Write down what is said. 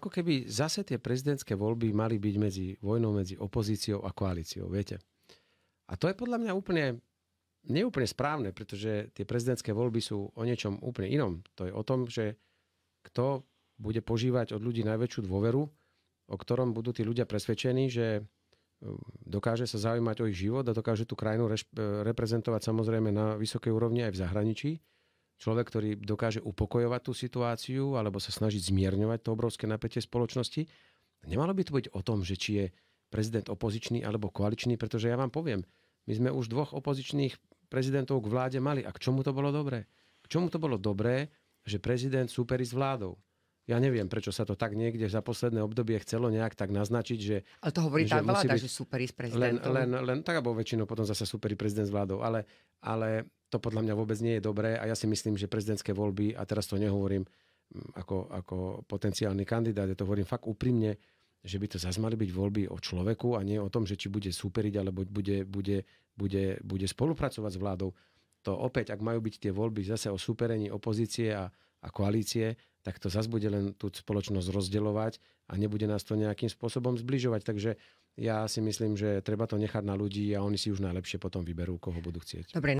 ako keby zase tie prezidentské voľby mali byť medzi vojnou medzi opozíciou a koalíciou, viete. A to je podľa mňa úplne neúplne správne, pretože tie prezidentské voľby sú o niečom úplne inom. To je o tom, že kto bude požívať od ľudí najväčšiu dôveru, o ktorom budú tí ľudia presvedčení, že hm, dokáže sa zaujímať o ich život a dokáže tú krajinu reprezentovať samozrejme na vysokej úrovni aj v zahraničí človek, ktorý dokáže upokojovať tú situáciu alebo sa snažiť zmierňovať to obrovské napätie spoločnosti. Nemalo by to byť o tom, že či je prezident opozičný alebo koaličný, pretože ja vám poviem, my sme už dvoch opozičných prezidentov k vláde mali. A k čomu to bolo dobré? K čomu to bolo dobré, že prezident súperi s vládou? Ja neviem, prečo sa to tak niekde za posledné obdobie chcelo nejak tak naznačiť, že... Ale to hovorí tá vláda, byť, že súperi s prezidentom. Len, len, len tak, alebo väčšinou potom zase súperi prezident s vládou. Ale, ale to podľa mňa vôbec nie je dobré a ja si myslím, že prezidentské voľby, a teraz to nehovorím mm, ako, ako potenciálny kandidát, ja to hovorím fakt úprimne, že by to zase mali byť voľby o človeku a nie o tom, že či bude súperiť alebo bude, bude, bude, bude spolupracovať s vládou. To opäť, ak majú byť tie voľby zase o súperení opozície a, a koalície, tak to zase bude len tú spoločnosť rozdeľovať a nebude nás to nejakým spôsobom zbližovať. Takže ja si myslím, že treba to nechať na ľudí a oni si už najlepšie potom vyberú, koho budú chcieť. Dobre.